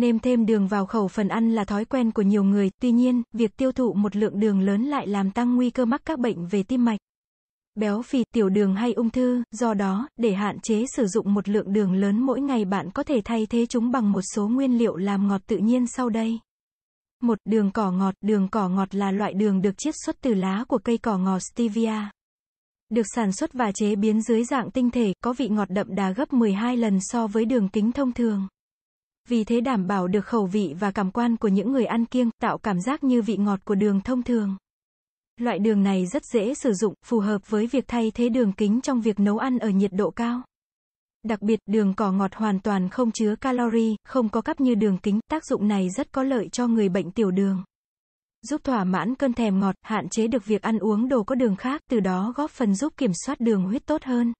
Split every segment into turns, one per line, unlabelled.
Nêm thêm đường vào khẩu phần ăn là thói quen của nhiều người, tuy nhiên, việc tiêu thụ một lượng đường lớn lại làm tăng nguy cơ mắc các bệnh về tim mạch, béo phì, tiểu đường hay ung thư, do đó, để hạn chế sử dụng một lượng đường lớn mỗi ngày bạn có thể thay thế chúng bằng một số nguyên liệu làm ngọt tự nhiên sau đây. một Đường cỏ ngọt Đường cỏ ngọt là loại đường được chiết xuất từ lá của cây cỏ ngọt Stevia. Được sản xuất và chế biến dưới dạng tinh thể, có vị ngọt đậm đà gấp 12 lần so với đường kính thông thường vì thế đảm bảo được khẩu vị và cảm quan của những người ăn kiêng, tạo cảm giác như vị ngọt của đường thông thường. Loại đường này rất dễ sử dụng, phù hợp với việc thay thế đường kính trong việc nấu ăn ở nhiệt độ cao. Đặc biệt, đường cỏ ngọt hoàn toàn không chứa calori, không có cắp như đường kính, tác dụng này rất có lợi cho người bệnh tiểu đường. Giúp thỏa mãn cơn thèm ngọt, hạn chế được việc ăn uống đồ có đường khác, từ đó góp phần giúp kiểm soát đường huyết tốt hơn.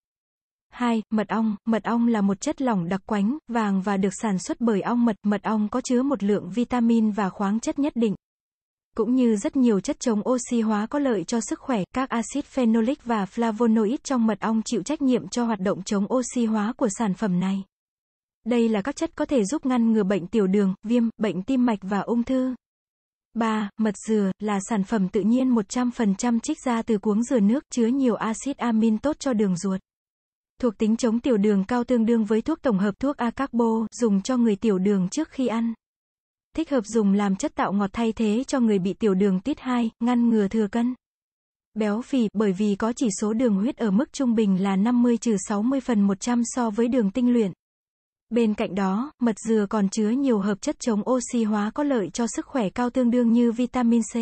2. Mật ong. Mật ong là một chất lỏng đặc quánh, vàng và được sản xuất bởi ong mật. Mật ong có chứa một lượng vitamin và khoáng chất nhất định. Cũng như rất nhiều chất chống oxy hóa có lợi cho sức khỏe, các axit phenolic và flavonoid trong mật ong chịu trách nhiệm cho hoạt động chống oxy hóa của sản phẩm này. Đây là các chất có thể giúp ngăn ngừa bệnh tiểu đường, viêm, bệnh tim mạch và ung thư. 3. Mật dừa là sản phẩm tự nhiên 100% trích ra từ cuống dừa nước chứa nhiều axit amin tốt cho đường ruột thuộc tính chống tiểu đường cao tương đương với thuốc tổng hợp thuốc acarbo, dùng cho người tiểu đường trước khi ăn. Thích hợp dùng làm chất tạo ngọt thay thế cho người bị tiểu đường tuyết 2, ngăn ngừa thừa cân. Béo phì bởi vì có chỉ số đường huyết ở mức trung bình là 50-60 phần 100 so với đường tinh luyện. Bên cạnh đó, mật dừa còn chứa nhiều hợp chất chống oxy hóa có lợi cho sức khỏe cao tương đương như vitamin C.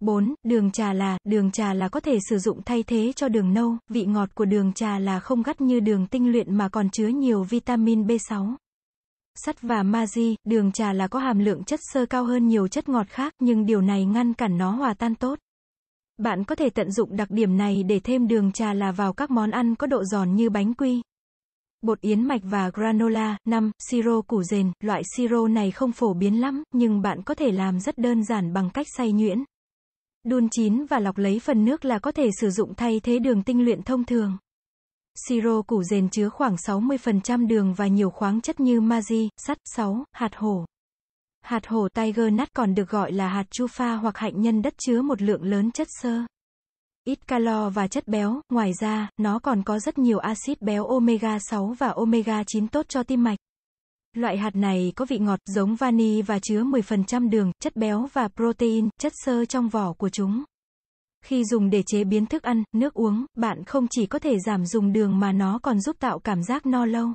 4. Đường trà là, đường trà là có thể sử dụng thay thế cho đường nâu, vị ngọt của đường trà là không gắt như đường tinh luyện mà còn chứa nhiều vitamin B6 sắt và magie, đường trà là có hàm lượng chất xơ cao hơn nhiều chất ngọt khác, nhưng điều này ngăn cản nó hòa tan tốt. Bạn có thể tận dụng đặc điểm này để thêm đường trà là vào các món ăn có độ giòn như bánh quy. Bột yến mạch và granola, 5, siro củ rền, loại siro này không phổ biến lắm, nhưng bạn có thể làm rất đơn giản bằng cách xay nhuyễn. Đun chín và lọc lấy phần nước là có thể sử dụng thay thế đường tinh luyện thông thường. Siro củ dền chứa khoảng 60% đường và nhiều khoáng chất như magie, sắt, 6, hạt hổ. Hạt hổ tiger nut còn được gọi là hạt chufa hoặc hạnh nhân đất chứa một lượng lớn chất xơ. Ít calo và chất béo, ngoài ra, nó còn có rất nhiều axit béo omega 6 và omega 9 tốt cho tim mạch. Loại hạt này có vị ngọt giống vani và chứa 10% đường, chất béo và protein, chất xơ trong vỏ của chúng. Khi dùng để chế biến thức ăn, nước uống, bạn không chỉ có thể giảm dùng đường mà nó còn giúp tạo cảm giác no lâu.